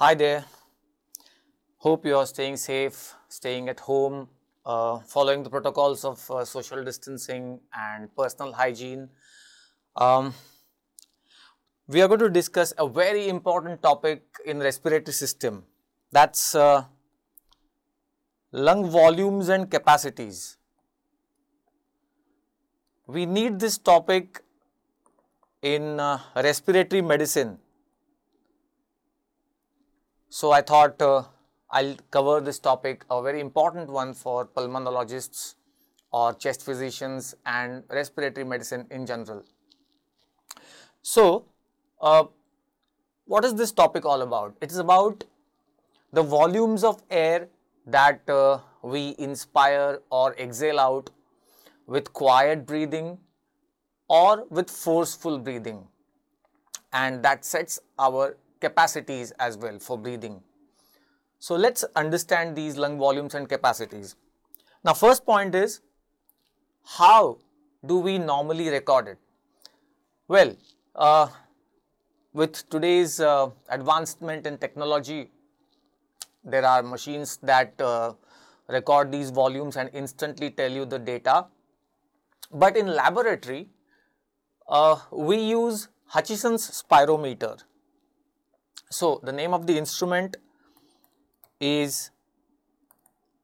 Hi there. Hope you are staying safe, staying at home, uh, following the protocols of uh, social distancing and personal hygiene. Um, we are going to discuss a very important topic in respiratory system. That's uh, lung volumes and capacities. We need this topic in uh, respiratory medicine so I thought uh, I'll cover this topic, a very important one for pulmonologists or chest physicians and respiratory medicine in general. So, uh, what is this topic all about? It is about the volumes of air that uh, we inspire or exhale out with quiet breathing or with forceful breathing and that sets our capacities as well for breathing. So let's understand these lung volumes and capacities. Now first point is how do we normally record it? Well, uh, with today's uh, advancement in technology, there are machines that uh, record these volumes and instantly tell you the data. But in laboratory, uh, we use Hutchison's spirometer so, the name of the instrument is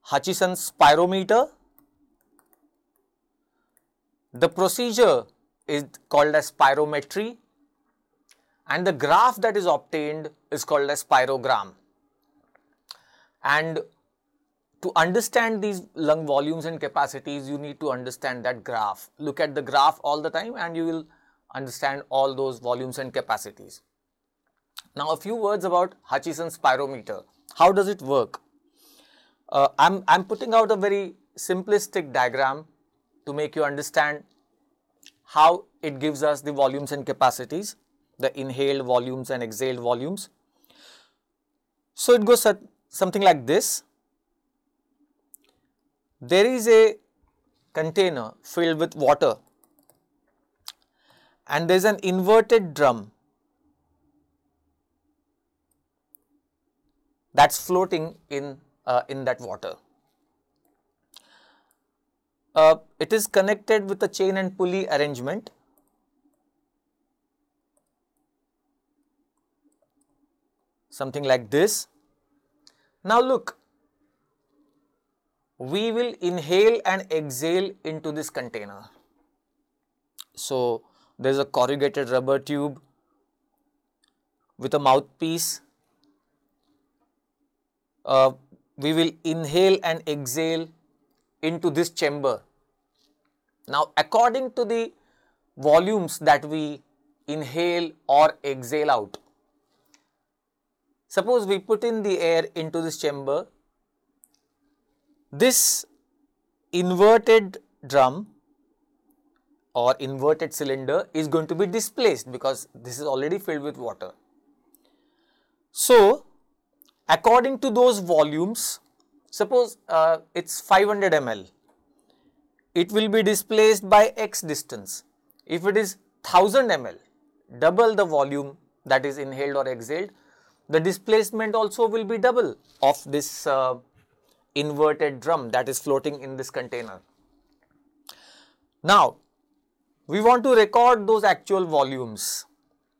Hutchison spirometer. The procedure is called as spirometry and the graph that is obtained is called as spirogram. And to understand these lung volumes and capacities, you need to understand that graph. Look at the graph all the time and you will understand all those volumes and capacities. Now, a few words about Hutchison's spirometer. How does it work? Uh, I'm, I'm putting out a very simplistic diagram to make you understand how it gives us the volumes and capacities, the inhaled volumes and exhaled volumes. So, it goes something like this. There is a container filled with water and there is an inverted drum that's floating in, uh, in that water. Uh, it is connected with a chain and pulley arrangement. Something like this. Now look, we will inhale and exhale into this container. So, there is a corrugated rubber tube with a mouthpiece uh, we will inhale and exhale into this chamber. Now, according to the volumes that we inhale or exhale out, suppose we put in the air into this chamber, this inverted drum or inverted cylinder is going to be displaced because this is already filled with water. So, according to those volumes, suppose uh, it's 500 ml, it will be displaced by x distance. If it is 1000 ml, double the volume that is inhaled or exhaled, the displacement also will be double of this uh, inverted drum that is floating in this container. Now, we want to record those actual volumes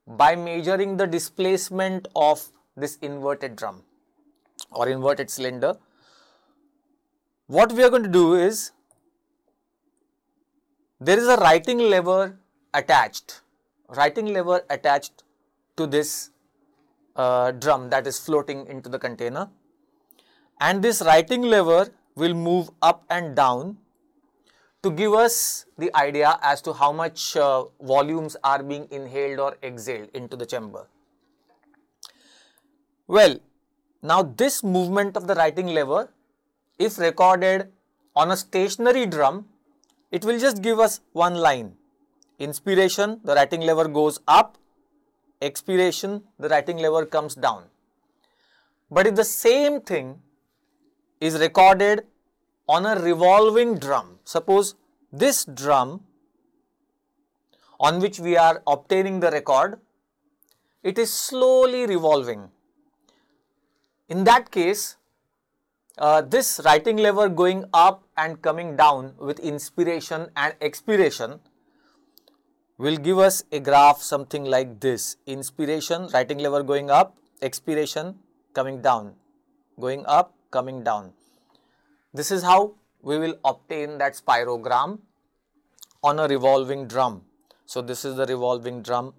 by measuring the displacement of this inverted drum or inverted cylinder. What we are going to do is there is a writing lever attached, writing lever attached to this uh, drum that is floating into the container and this writing lever will move up and down to give us the idea as to how much uh, volumes are being inhaled or exhaled into the chamber. Well, now this movement of the writing lever, if recorded on a stationary drum, it will just give us one line. Inspiration, the writing lever goes up. Expiration, the writing lever comes down. But if the same thing is recorded on a revolving drum, suppose this drum on which we are obtaining the record, it is slowly revolving in that case, uh, this writing lever going up and coming down with inspiration and expiration will give us a graph something like this. Inspiration, writing lever going up, expiration coming down, going up, coming down. This is how we will obtain that spirogram on a revolving drum. So, this is the revolving drum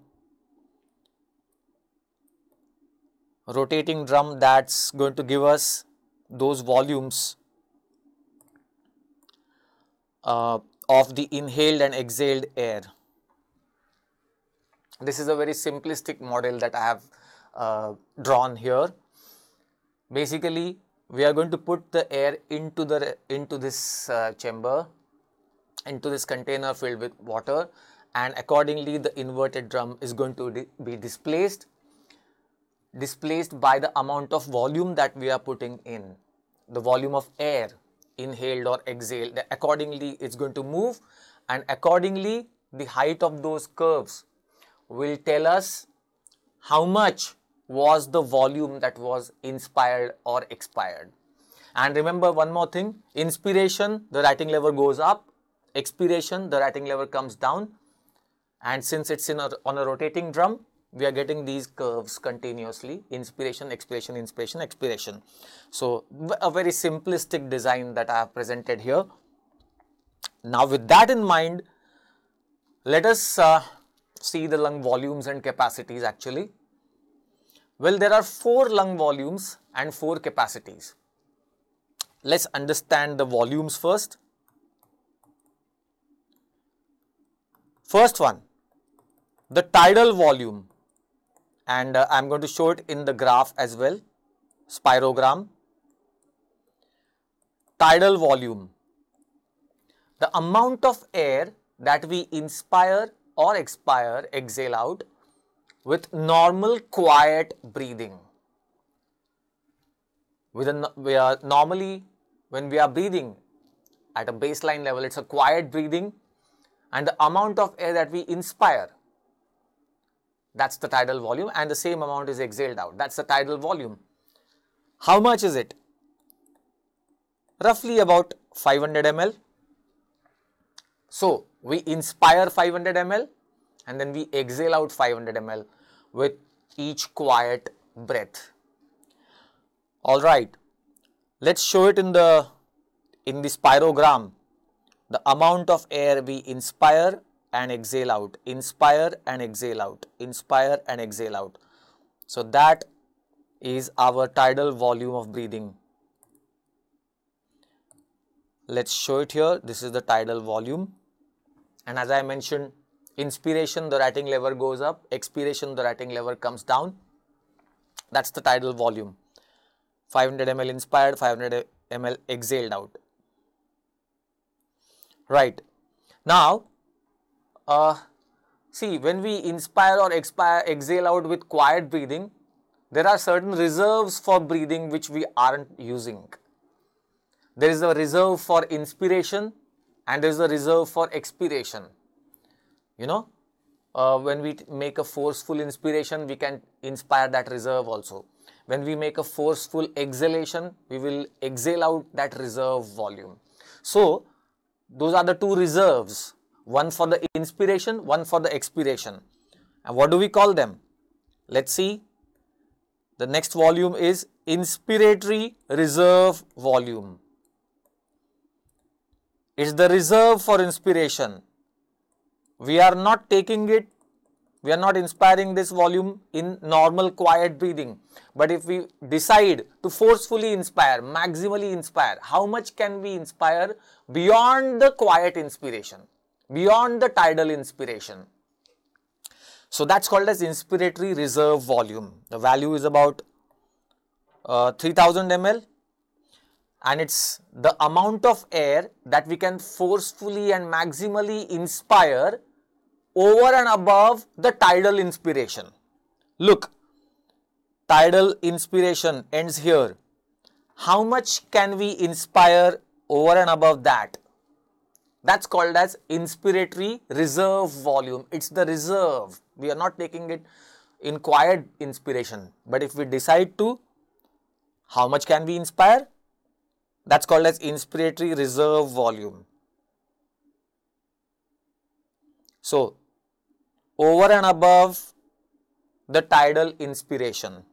rotating drum that's going to give us those volumes uh, of the inhaled and exhaled air. This is a very simplistic model that I have uh, drawn here. Basically, we are going to put the air into the into this uh, chamber, into this container filled with water, and accordingly the inverted drum is going to be displaced displaced by the amount of volume that we are putting in, the volume of air inhaled or exhaled. Accordingly, it's going to move and accordingly, the height of those curves will tell us how much was the volume that was inspired or expired. And remember one more thing, inspiration, the writing level goes up, expiration, the writing level comes down. And since it's in a, on a rotating drum, we are getting these curves continuously inspiration expiration inspiration expiration so a very simplistic design that i have presented here now with that in mind let us uh, see the lung volumes and capacities actually well there are four lung volumes and four capacities let's understand the volumes first first one the tidal volume and uh, I'm going to show it in the graph as well. Spirogram, tidal volume, the amount of air that we inspire or expire, exhale out with normal quiet breathing. With a, we are normally when we are breathing at a baseline level, it's a quiet breathing and the amount of air that we inspire that's the tidal volume and the same amount is exhaled out. That's the tidal volume. How much is it? Roughly about 500 ml. So, we inspire 500 ml and then we exhale out 500 ml with each quiet breath. Alright, let's show it in the in the spirogram the amount of air we inspire and exhale out, inspire and exhale out, inspire and exhale out. So that is our tidal volume of breathing. Let's show it here. This is the tidal volume. And as I mentioned, inspiration, the writing lever goes up, expiration, the writing lever comes down. That's the tidal volume. 500 ml inspired, 500 ml exhaled out. Right. Now, uh, see when we inspire or expire, exhale out with quiet breathing, there are certain reserves for breathing which we aren't using. There is a reserve for inspiration and there is a reserve for expiration. You know, uh, when we make a forceful inspiration, we can inspire that reserve also. When we make a forceful exhalation, we will exhale out that reserve volume. So, those are the two reserves one for the inspiration, one for the expiration. And what do we call them? Let's see. The next volume is inspiratory reserve volume. It's the reserve for inspiration. We are not taking it, we are not inspiring this volume in normal quiet breathing. But if we decide to forcefully inspire, maximally inspire, how much can we inspire beyond the quiet inspiration? beyond the tidal inspiration. So that's called as inspiratory reserve volume. The value is about uh, 3000 ml and it's the amount of air that we can forcefully and maximally inspire over and above the tidal inspiration. Look, tidal inspiration ends here. How much can we inspire over and above that? That's called as inspiratory reserve volume. It's the reserve. We are not taking it in quiet inspiration. But if we decide to, how much can we inspire? That's called as inspiratory reserve volume. So, over and above the tidal inspiration.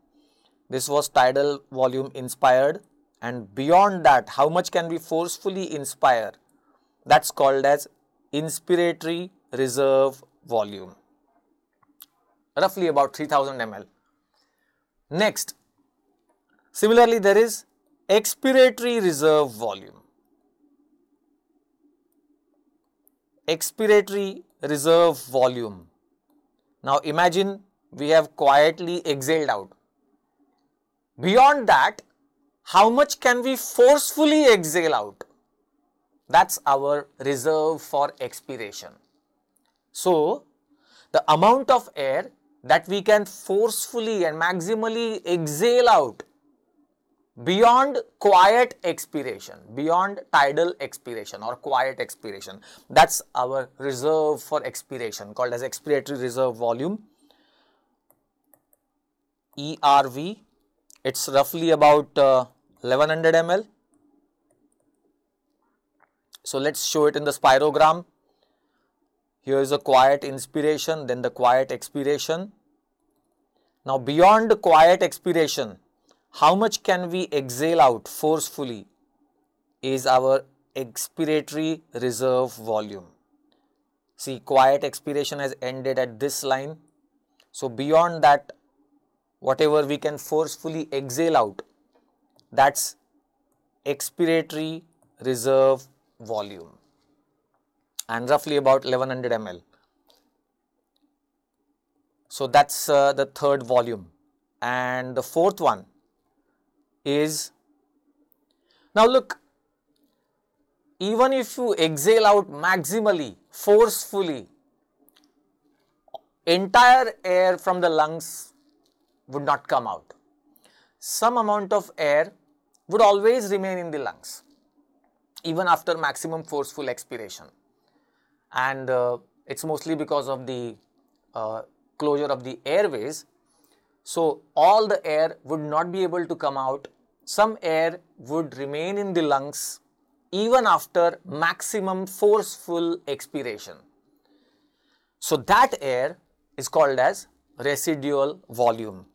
This was tidal volume inspired and beyond that how much can we forcefully inspire? That's called as inspiratory reserve volume, roughly about 3000 ml. Next, similarly, there is expiratory reserve volume. Expiratory reserve volume. Now, imagine we have quietly exhaled out. Beyond that, how much can we forcefully exhale out? That's our reserve for expiration. So, the amount of air that we can forcefully and maximally exhale out beyond quiet expiration, beyond tidal expiration or quiet expiration. That's our reserve for expiration called as expiratory reserve volume ERV. It's roughly about uh, 1100 ml so let's show it in the spirogram. Here is a quiet inspiration, then the quiet expiration. Now beyond quiet expiration, how much can we exhale out forcefully is our expiratory reserve volume. See quiet expiration has ended at this line. So beyond that whatever we can forcefully exhale out that's expiratory reserve volume and roughly about 1100 ml. So, that is uh, the third volume and the fourth one is now look even if you exhale out maximally forcefully entire air from the lungs would not come out some amount of air would always remain in the lungs even after maximum forceful expiration. And uh, it's mostly because of the uh, closure of the airways. So, all the air would not be able to come out. Some air would remain in the lungs even after maximum forceful expiration. So, that air is called as residual volume.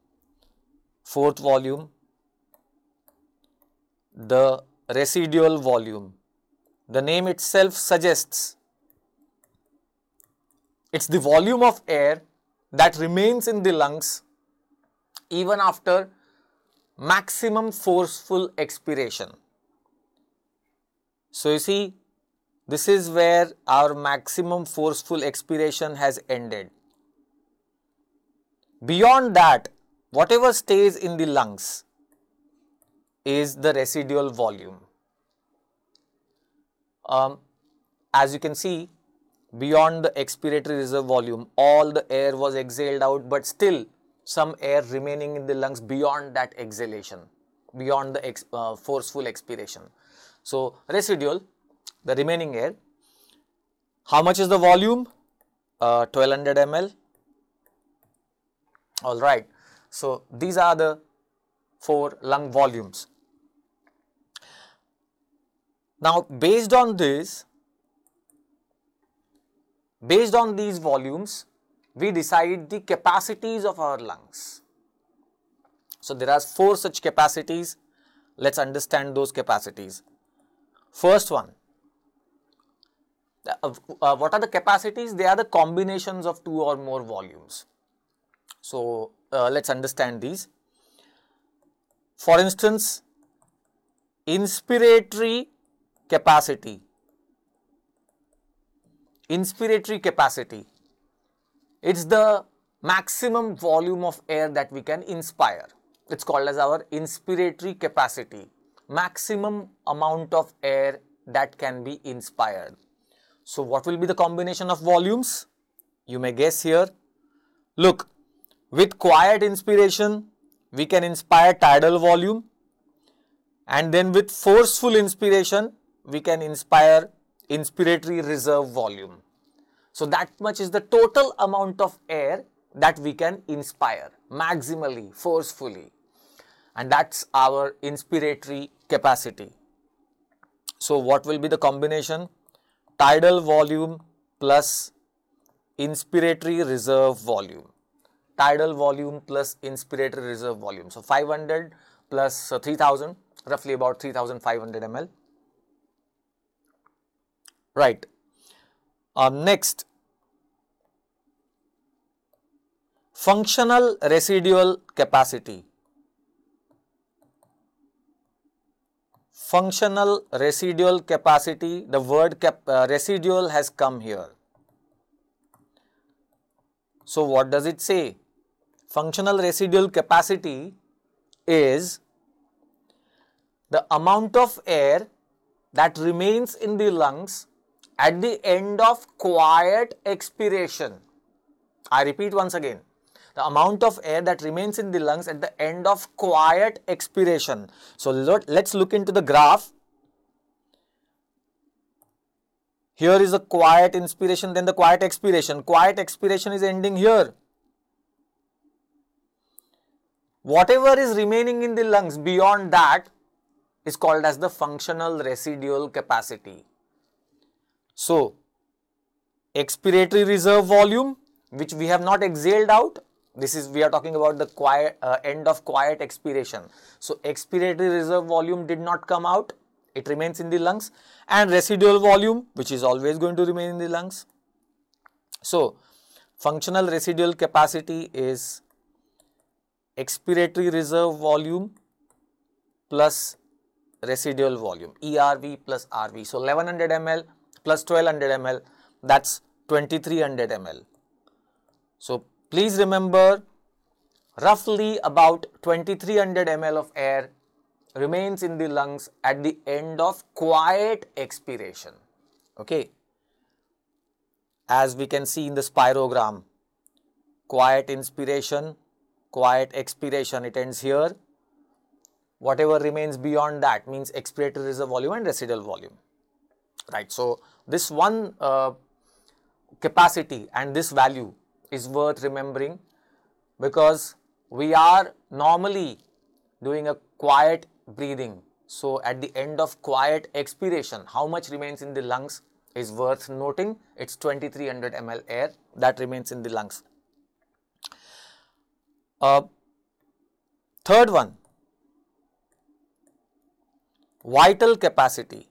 Fourth volume, the residual volume. The name itself suggests it's the volume of air that remains in the lungs even after maximum forceful expiration. So, you see this is where our maximum forceful expiration has ended. Beyond that, whatever stays in the lungs is the residual volume. Um, as you can see beyond the expiratory reserve volume all the air was exhaled out but still some air remaining in the lungs beyond that exhalation beyond the ex uh, forceful expiration. So, residual the remaining air how much is the volume uh, 1200 ml all right. So, these are the four lung volumes now, based on this, based on these volumes, we decide the capacities of our lungs. So, there are four such capacities. Let us understand those capacities. First one, uh, uh, what are the capacities? They are the combinations of two or more volumes. So, uh, let us understand these. For instance, inspiratory capacity, inspiratory capacity. It is the maximum volume of air that we can inspire. It is called as our inspiratory capacity, maximum amount of air that can be inspired. So, what will be the combination of volumes? You may guess here. Look, with quiet inspiration, we can inspire tidal volume and then with forceful inspiration, we can inspire inspiratory reserve volume. So that much is the total amount of air that we can inspire maximally, forcefully. And that's our inspiratory capacity. So what will be the combination? Tidal volume plus inspiratory reserve volume. Tidal volume plus inspiratory reserve volume. So 500 plus uh, 3000, roughly about 3500 ml right. Uh, next, functional residual capacity. Functional residual capacity, the word cap, uh, residual has come here. So, what does it say? Functional residual capacity is the amount of air that remains in the lungs at the end of quiet expiration. I repeat once again the amount of air that remains in the lungs at the end of quiet expiration. So let's look into the graph. Here is a quiet inspiration, then the quiet expiration. Quiet expiration is ending here. Whatever is remaining in the lungs beyond that is called as the functional residual capacity. So, expiratory reserve volume which we have not exhaled out this is we are talking about the quiet uh, end of quiet expiration. So, expiratory reserve volume did not come out it remains in the lungs and residual volume which is always going to remain in the lungs. So, functional residual capacity is expiratory reserve volume plus residual volume ERV plus RV. So, 1100 ml plus 1200 ml that's 2300 ml. So, please remember roughly about 2300 ml of air remains in the lungs at the end of quiet expiration. Okay. As we can see in the spirogram, quiet inspiration, quiet expiration, it ends here. Whatever remains beyond that means expiratory reserve volume and residual volume. Right. So, this one uh, capacity and this value is worth remembering because we are normally doing a quiet breathing. So, at the end of quiet expiration, how much remains in the lungs is worth noting. It's 2300 ml air that remains in the lungs. Uh, third one, vital capacity.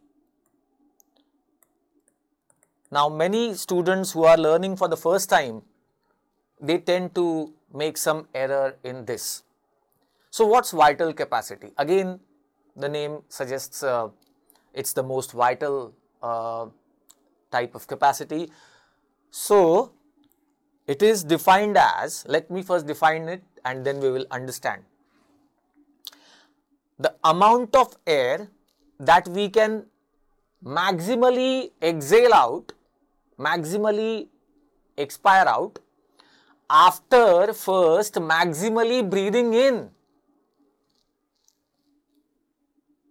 Now, many students who are learning for the first time, they tend to make some error in this. So, what's vital capacity? Again, the name suggests uh, it's the most vital uh, type of capacity. So, it is defined as, let me first define it and then we will understand. The amount of air that we can maximally exhale out, maximally expire out after first maximally breathing in.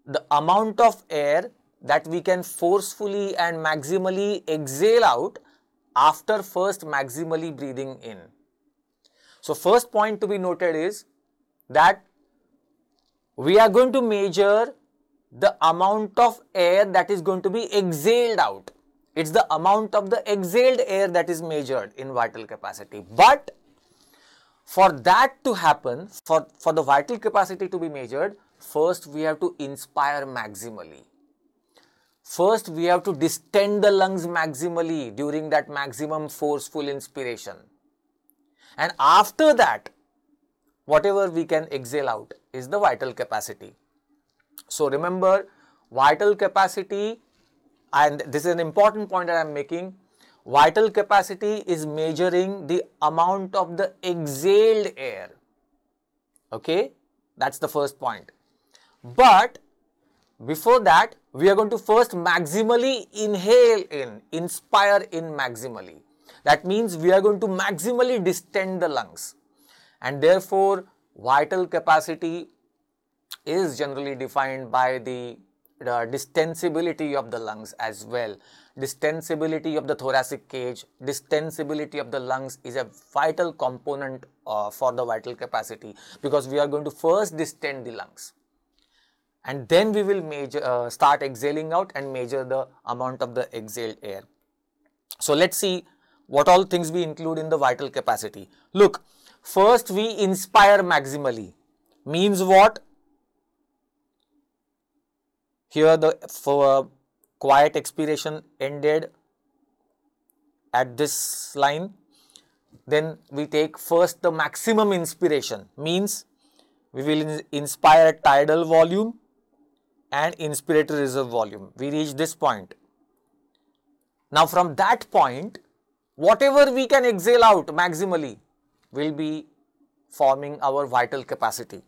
The amount of air that we can forcefully and maximally exhale out after first maximally breathing in. So, first point to be noted is that we are going to measure the amount of air that is going to be exhaled out. It's the amount of the exhaled air that is measured in vital capacity. But for that to happen, for, for the vital capacity to be measured, first we have to inspire maximally. First, we have to distend the lungs maximally during that maximum forceful inspiration. And after that, whatever we can exhale out is the vital capacity. So remember vital capacity and this is an important point that I am making. Vital capacity is measuring the amount of the exhaled air. Okay, that's the first point. But before that, we are going to first maximally inhale in, inspire in maximally. That means we are going to maximally distend the lungs and therefore vital capacity is generally defined by the uh, distensibility of the lungs as well. Distensibility of the thoracic cage, distensibility of the lungs is a vital component uh, for the vital capacity because we are going to first distend the lungs and then we will measure, uh, start exhaling out and measure the amount of the exhaled air. So, let us see what all things we include in the vital capacity. Look, first we inspire maximally means what? Here the for quiet expiration ended at this line. Then we take first the maximum inspiration means we will inspire tidal volume and inspiratory reserve volume. We reach this point. Now from that point, whatever we can exhale out maximally will be forming our vital capacity.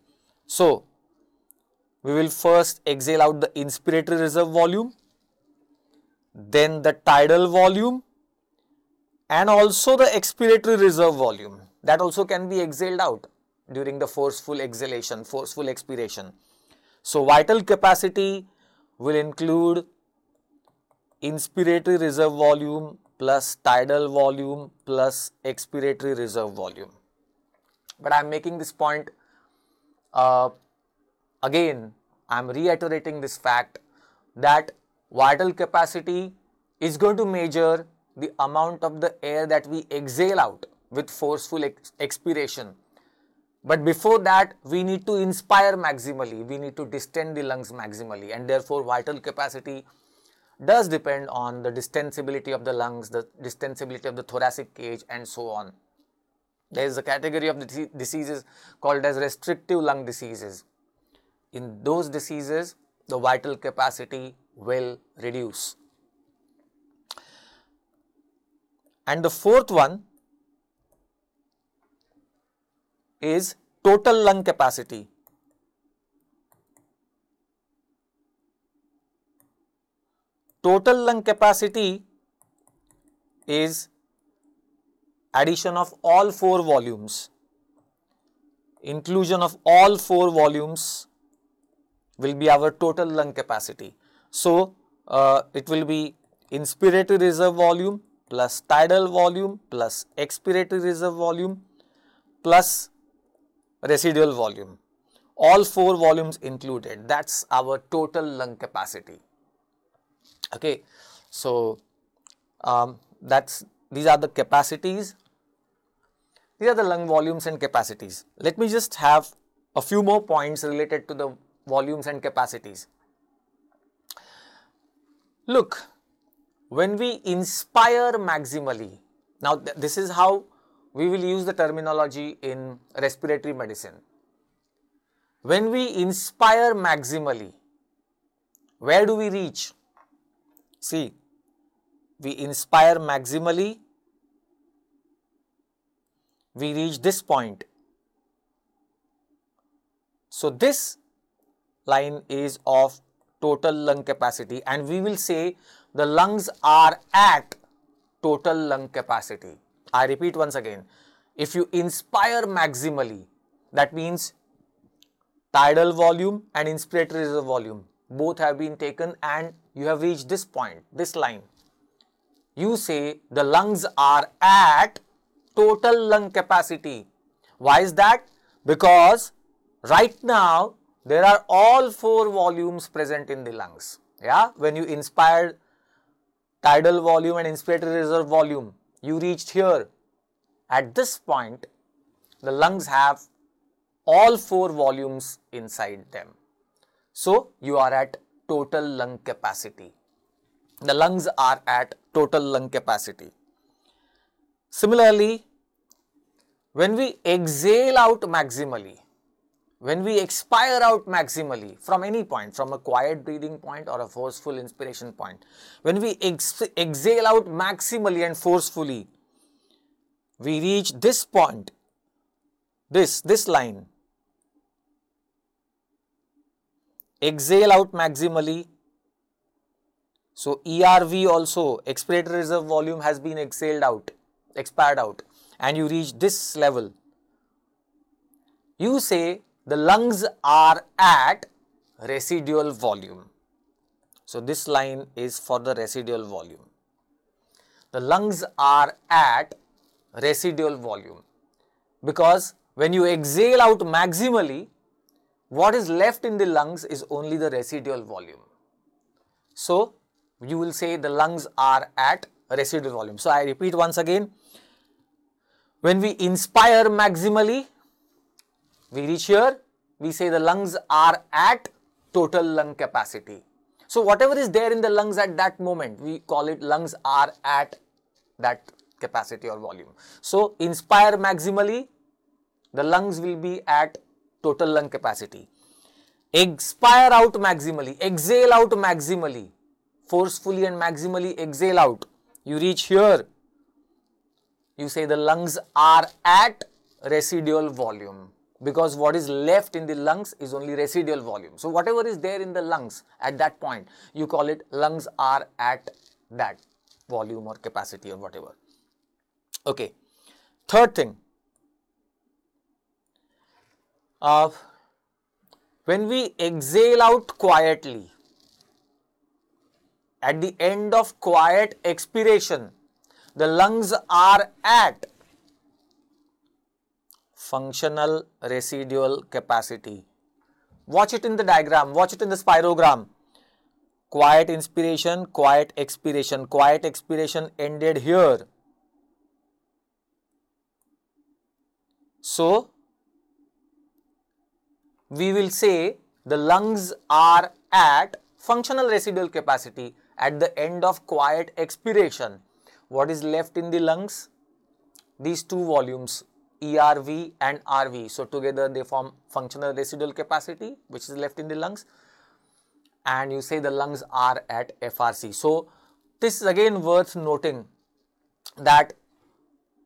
So, we will first exhale out the inspiratory reserve volume, then the tidal volume and also the expiratory reserve volume that also can be exhaled out during the forceful exhalation, forceful expiration. So, vital capacity will include inspiratory reserve volume plus tidal volume plus expiratory reserve volume. But I am making this point uh, again I am reiterating this fact that vital capacity is going to measure the amount of the air that we exhale out with forceful ex expiration. But before that, we need to inspire maximally, we need to distend the lungs maximally, and therefore, vital capacity does depend on the distensibility of the lungs, the distensibility of the thoracic cage, and so on. There is a category of the diseases called as restrictive lung diseases in those diseases the vital capacity will reduce. And the fourth one is total lung capacity. Total lung capacity is addition of all four volumes, inclusion of all four volumes will be our total lung capacity. So, uh, it will be inspiratory reserve volume plus tidal volume plus expiratory reserve volume plus residual volume. All four volumes included that is our total lung capacity. Okay. So, um, that's these are the capacities these are the lung volumes and capacities. Let me just have a few more points related to the volumes and capacities. Look, when we inspire maximally, now th this is how we will use the terminology in respiratory medicine. When we inspire maximally, where do we reach? See, we inspire maximally, we reach this point. So, this line is of total lung capacity and we will say the lungs are at total lung capacity. I repeat once again, if you inspire maximally, that means tidal volume and inspiratory reserve volume both have been taken and you have reached this point, this line. You say the lungs are at total lung capacity. Why is that? Because right now there are all four volumes present in the lungs. Yeah, when you inspired tidal volume and inspiratory reserve volume, you reached here. At this point, the lungs have all four volumes inside them. So, you are at total lung capacity. The lungs are at total lung capacity. Similarly, when we exhale out maximally, when we expire out maximally from any point, from a quiet breathing point or a forceful inspiration point, when we ex exhale out maximally and forcefully, we reach this point, this, this line. Exhale out maximally. So, ERV also, expiratory reserve volume has been exhaled out, expired out and you reach this level. You say the lungs are at residual volume. So, this line is for the residual volume. The lungs are at residual volume because when you exhale out maximally, what is left in the lungs is only the residual volume. So, you will say the lungs are at residual volume. So, I repeat once again, when we inspire maximally, we reach here, we say the lungs are at total lung capacity. So, whatever is there in the lungs at that moment, we call it lungs are at that capacity or volume. So, inspire maximally, the lungs will be at total lung capacity. Expire out maximally, exhale out maximally, forcefully and maximally exhale out. You reach here, you say the lungs are at residual volume because what is left in the lungs is only residual volume. So whatever is there in the lungs at that point, you call it lungs are at that volume or capacity or whatever. Okay. Third thing, uh, when we exhale out quietly, at the end of quiet expiration, the lungs are at functional residual capacity. Watch it in the diagram, watch it in the spirogram. Quiet inspiration, quiet expiration, quiet expiration ended here. So, we will say the lungs are at functional residual capacity at the end of quiet expiration. What is left in the lungs? These two volumes ERV and RV. So together they form functional residual capacity which is left in the lungs and you say the lungs are at FRC. So this is again worth noting that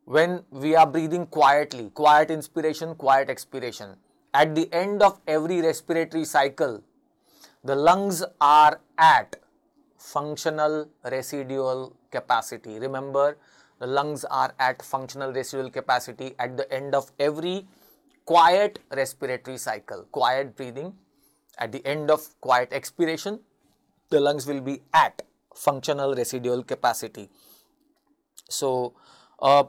when we are breathing quietly, quiet inspiration, quiet expiration, at the end of every respiratory cycle, the lungs are at functional residual capacity. Remember, the lungs are at functional residual capacity at the end of every quiet respiratory cycle, quiet breathing. At the end of quiet expiration, the lungs will be at functional residual capacity. So, uh,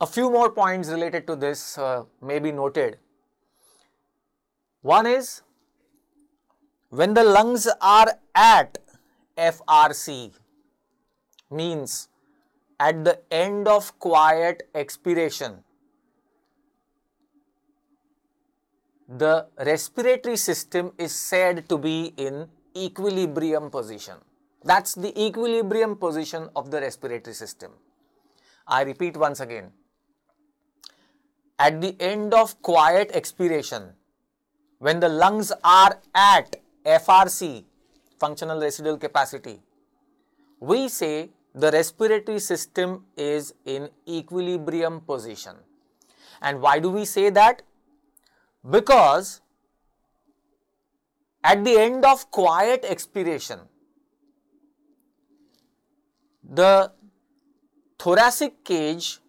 a few more points related to this uh, may be noted. One is when the lungs are at FRC means at the end of quiet expiration, the respiratory system is said to be in equilibrium position. That's the equilibrium position of the respiratory system. I repeat once again. At the end of quiet expiration, when the lungs are at FRC, functional residual capacity, we say the respiratory system is in equilibrium position. And why do we say that? Because at the end of quiet expiration, the thoracic cage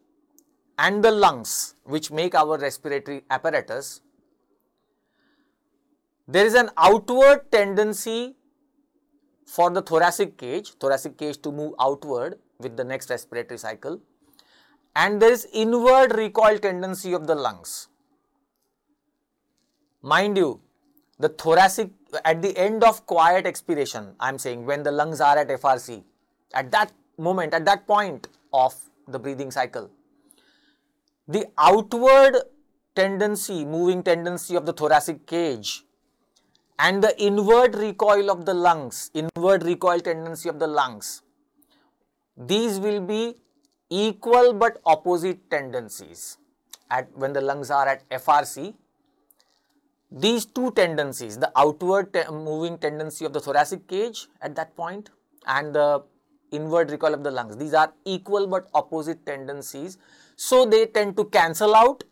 and the lungs which make our respiratory apparatus, there is an outward tendency for the thoracic cage, thoracic cage to move outward with the next respiratory cycle and there is inward recoil tendency of the lungs. Mind you, the thoracic at the end of quiet expiration, I am saying when the lungs are at FRC, at that moment, at that point of the breathing cycle, the outward tendency, moving tendency of the thoracic cage and the inward recoil of the lungs, inward recoil tendency of the lungs. These will be equal but opposite tendencies at when the lungs are at FRC. These two tendencies, the outward te moving tendency of the thoracic cage at that point and the inward recoil of the lungs, these are equal but opposite tendencies. So, they tend to cancel out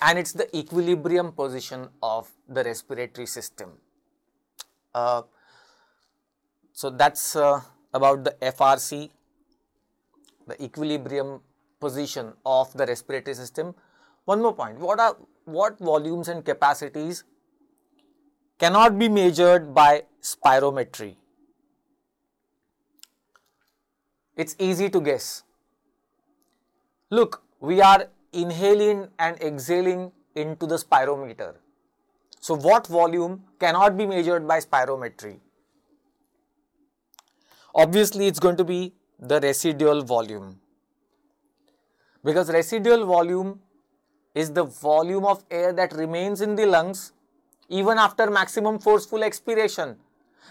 and it's the equilibrium position of the respiratory system. Uh, so, that is uh, about the FRC, the equilibrium position of the respiratory system. One more point, what are what volumes and capacities cannot be measured by spirometry? It is easy to guess. Look, we are inhaling and exhaling into the spirometer. So, what volume cannot be measured by spirometry? Obviously, it is going to be the residual volume because residual volume is the volume of air that remains in the lungs even after maximum forceful expiration.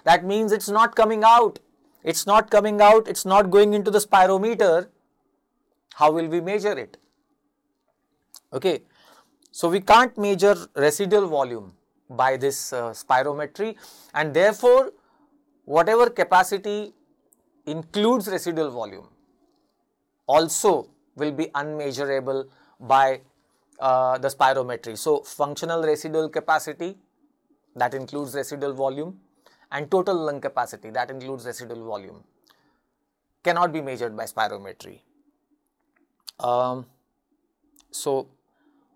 That means it's not coming out, it's not coming out, it's not going into the spirometer. How will we measure it? Okay, so we can't measure residual volume by this uh, spirometry and therefore, whatever capacity includes residual volume also will be unmeasurable by uh, the spirometry. So, functional residual capacity that includes residual volume and total lung capacity that includes residual volume cannot be measured by spirometry. Um, so,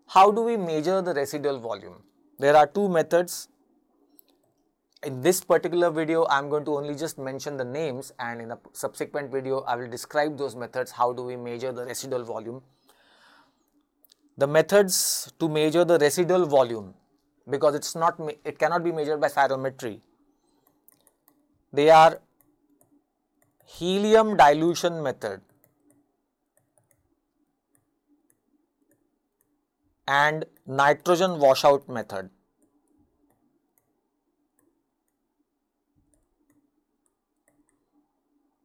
how do we measure the residual volume? There are two methods. In this particular video, I am going to only just mention the names and in a subsequent video, I will describe those methods. How do we measure the residual volume? The methods to measure the residual volume because it's not it cannot be measured by spirometry. They are helium dilution method and nitrogen washout method.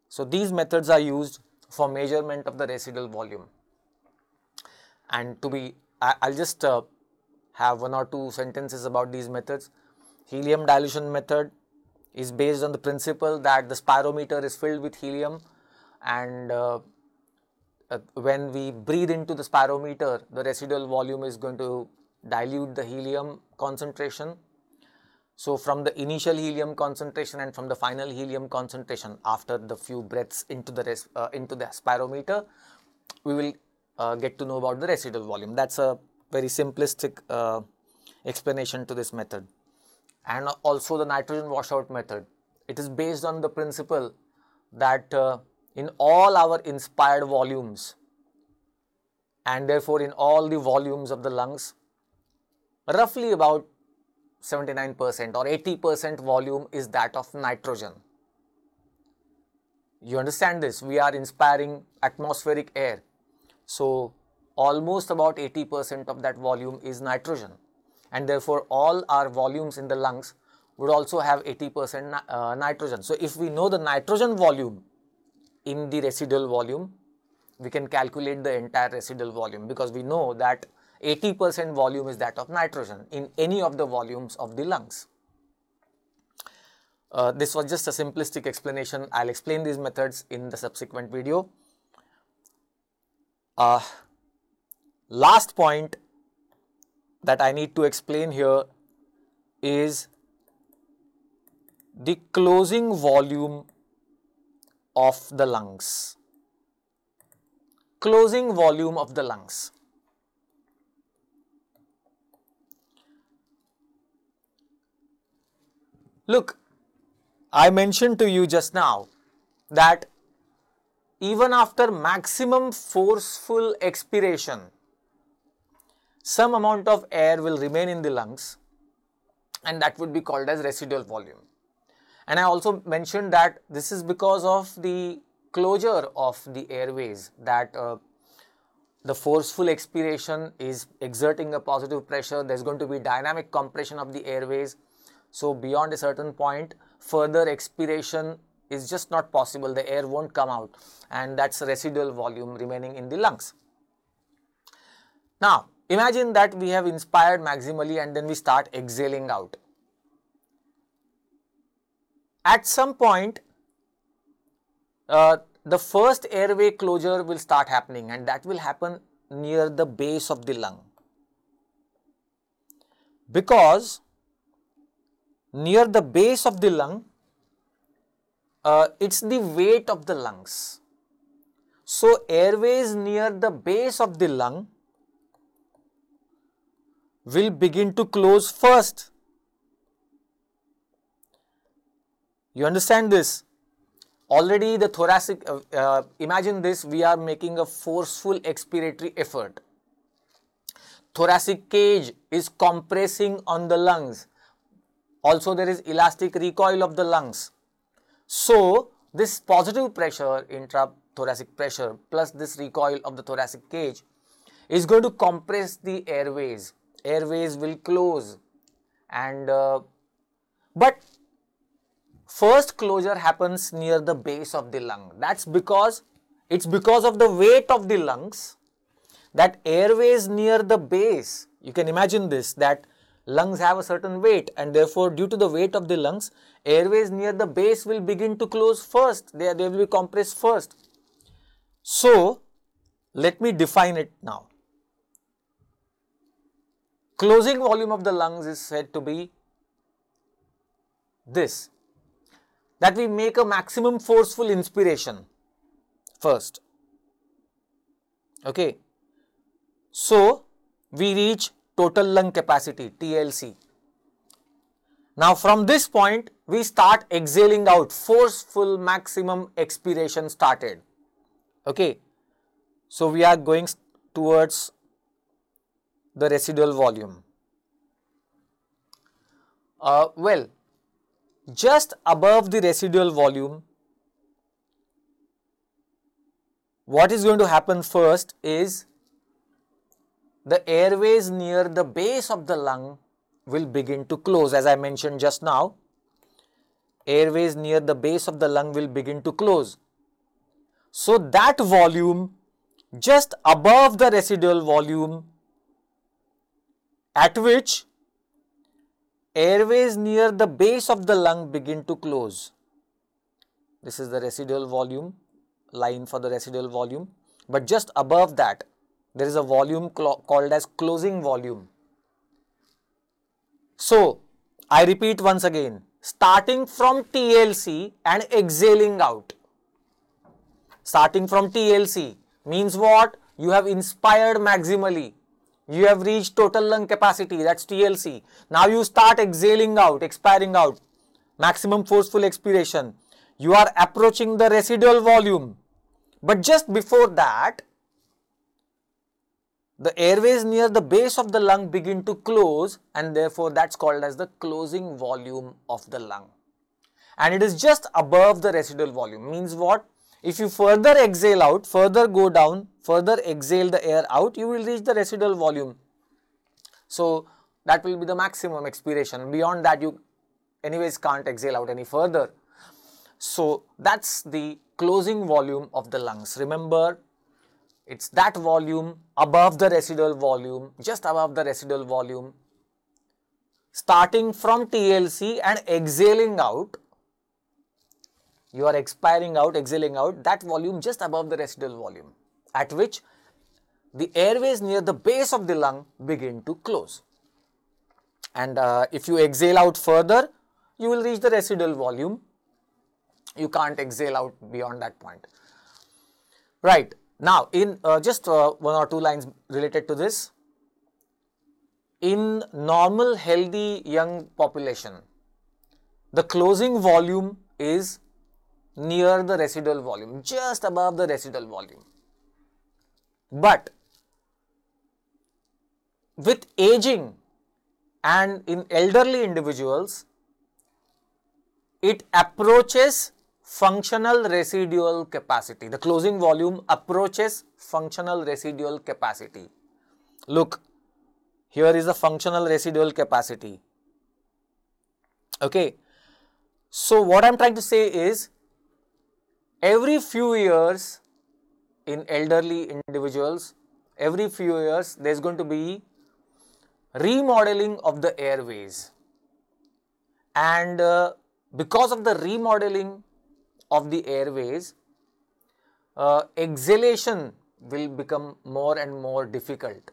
So these methods are used for measurement of the residual volume. And to be, I, will just uh, have one or two sentences about these methods. Helium dilution method is based on the principle that the spirometer is filled with helium and uh, uh, when we breathe into the spirometer, the residual volume is going to dilute the helium concentration. So, from the initial helium concentration and from the final helium concentration after the few breaths into the res, uh, into the spirometer, we will uh, get to know about the residual volume. That's a very simplistic uh, explanation to this method. And also the nitrogen washout method. It is based on the principle that uh, in all our inspired volumes and therefore in all the volumes of the lungs, roughly about 79% or 80% volume is that of nitrogen. You understand this? We are inspiring atmospheric air. So, almost about 80% of that volume is nitrogen and therefore all our volumes in the lungs would also have 80% uh, nitrogen. So, if we know the nitrogen volume in the residual volume, we can calculate the entire residual volume because we know that 80% volume is that of nitrogen in any of the volumes of the lungs. Uh, this was just a simplistic explanation. I'll explain these methods in the subsequent video. Uh, last point that I need to explain here is the closing volume of the lungs, closing volume of the lungs. Look, I mentioned to you just now that even after maximum forceful expiration, some amount of air will remain in the lungs and that would be called as residual volume. And I also mentioned that this is because of the closure of the airways that uh, the forceful expiration is exerting a positive pressure. There's going to be dynamic compression of the airways. So beyond a certain point, further expiration is just not possible. The air won't come out and that's residual volume remaining in the lungs. Now, imagine that we have inspired maximally and then we start exhaling out at some point uh, the first airway closure will start happening and that will happen near the base of the lung because near the base of the lung uh, it's the weight of the lungs so airways near the base of the lung will begin to close first You understand this? Already the thoracic, uh, uh, imagine this, we are making a forceful expiratory effort. Thoracic cage is compressing on the lungs. Also, there is elastic recoil of the lungs. So, this positive pressure, intrathoracic pressure, plus this recoil of the thoracic cage is going to compress the airways. Airways will close and uh, but first closure happens near the base of the lung. That's because it's because of the weight of the lungs that airways near the base, you can imagine this that lungs have a certain weight and therefore due to the weight of the lungs, airways near the base will begin to close first, they, they will be compressed first. So, let me define it now. Closing volume of the lungs is said to be this that we make a maximum forceful inspiration first. Okay. So, we reach total lung capacity TLC. Now, from this point, we start exhaling out forceful maximum expiration started. Okay. So, we are going towards the residual volume. Uh, well, just above the residual volume, what is going to happen first is the airways near the base of the lung will begin to close as I mentioned just now. Airways near the base of the lung will begin to close. So that volume just above the residual volume at which airways near the base of the lung begin to close. This is the residual volume line for the residual volume, but just above that, there is a volume called as closing volume. So, I repeat once again starting from TLC and exhaling out. Starting from TLC means what? You have inspired maximally you have reached total lung capacity that's TLC. Now you start exhaling out, expiring out, maximum forceful expiration. You are approaching the residual volume. But just before that, the airways near the base of the lung begin to close and therefore that's called as the closing volume of the lung. And it is just above the residual volume means what? If you further exhale out, further go down, further exhale the air out, you will reach the residual volume. So that will be the maximum expiration. Beyond that, you anyways can't exhale out any further. So that's the closing volume of the lungs. Remember, it's that volume above the residual volume, just above the residual volume, starting from TLC and exhaling out. You are expiring out, exhaling out, that volume just above the residual volume at which the airways near the base of the lung begin to close. And uh, if you exhale out further, you will reach the residual volume. You can't exhale out beyond that point. Right. Now, in uh, just uh, one or two lines related to this, in normal healthy young population, the closing volume is near the residual volume, just above the residual volume. But with aging and in elderly individuals, it approaches functional residual capacity. The closing volume approaches functional residual capacity. Look, here is the functional residual capacity. Okay. So, what I am trying to say is every few years in elderly individuals, every few years there is going to be remodeling of the airways. And uh, because of the remodeling of the airways, uh, exhalation will become more and more difficult.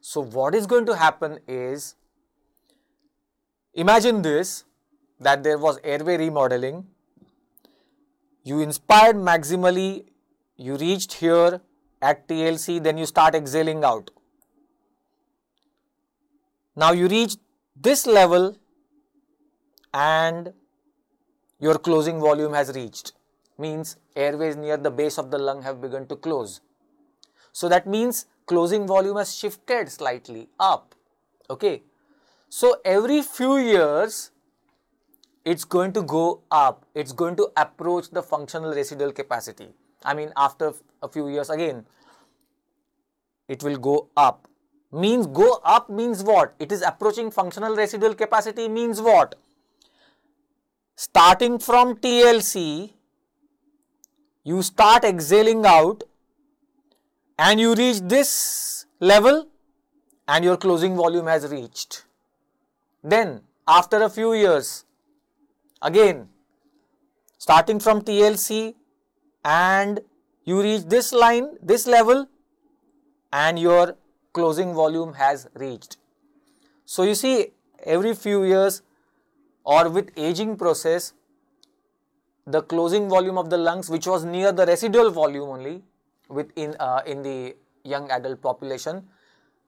So, what is going to happen is imagine this that there was airway remodeling, you inspired maximally you reached here at TLC, then you start exhaling out. Now you reach this level and your closing volume has reached, means airways near the base of the lung have begun to close. So that means closing volume has shifted slightly up. Okay. So every few years, it's going to go up, it's going to approach the functional residual capacity. I mean, after a few years again, it will go up. Means go up means what? It is approaching functional residual capacity means what? Starting from TLC, you start exhaling out and you reach this level and your closing volume has reached. Then after a few years, again starting from TLC and you reach this line, this level and your closing volume has reached. So, you see every few years or with aging process, the closing volume of the lungs which was near the residual volume only within uh, in the young adult population,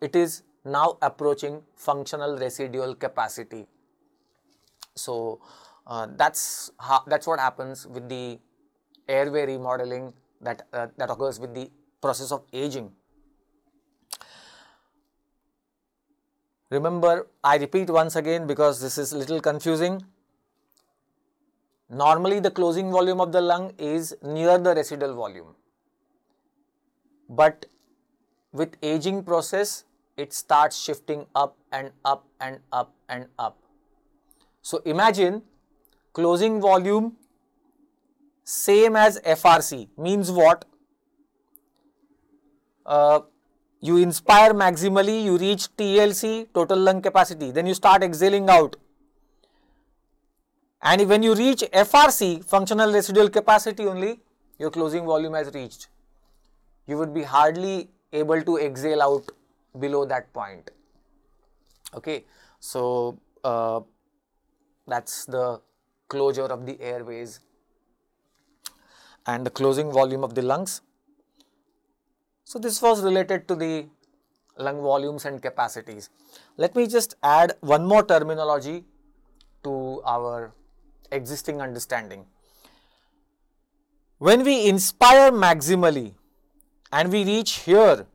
it is now approaching functional residual capacity. So, uh, that's that's what happens with the airway remodeling that, uh, that occurs with the process of aging. Remember, I repeat once again because this is little confusing. Normally, the closing volume of the lung is near the residual volume. But with aging process, it starts shifting up and up and up and up. So imagine closing volume same as FRC means what? Uh, you inspire maximally, you reach TLC, total lung capacity, then you start exhaling out. And when you reach FRC, functional residual capacity only, your closing volume has reached. You would be hardly able to exhale out below that point. Okay, so uh, that's the closure of the airways and the closing volume of the lungs. So, this was related to the lung volumes and capacities. Let me just add one more terminology to our existing understanding. When we inspire maximally and we reach here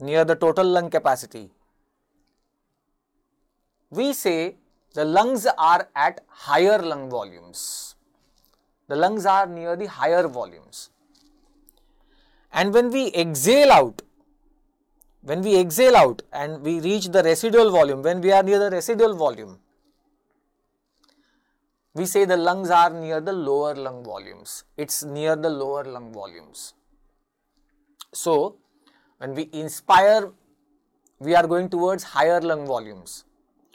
near the total lung capacity, we say the lungs are at higher lung volumes. The lungs are near the higher volumes. And when we exhale out, when we exhale out and we reach the residual volume, when we are near the residual volume, we say the lungs are near the lower lung volumes. It's near the lower lung volumes. So, when we inspire, we are going towards higher lung volumes,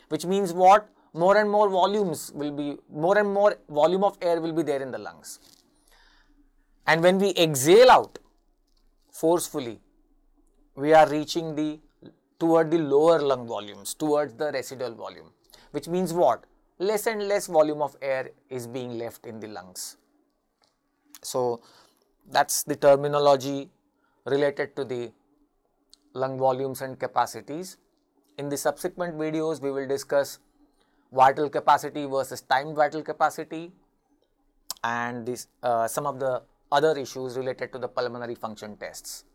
which means what? more and more volumes will be, more and more volume of air will be there in the lungs. And when we exhale out forcefully, we are reaching the toward the lower lung volumes, towards the residual volume, which means what? Less and less volume of air is being left in the lungs. So, that is the terminology related to the lung volumes and capacities. In the subsequent videos, we will discuss vital capacity versus timed vital capacity and these, uh, some of the other issues related to the pulmonary function tests.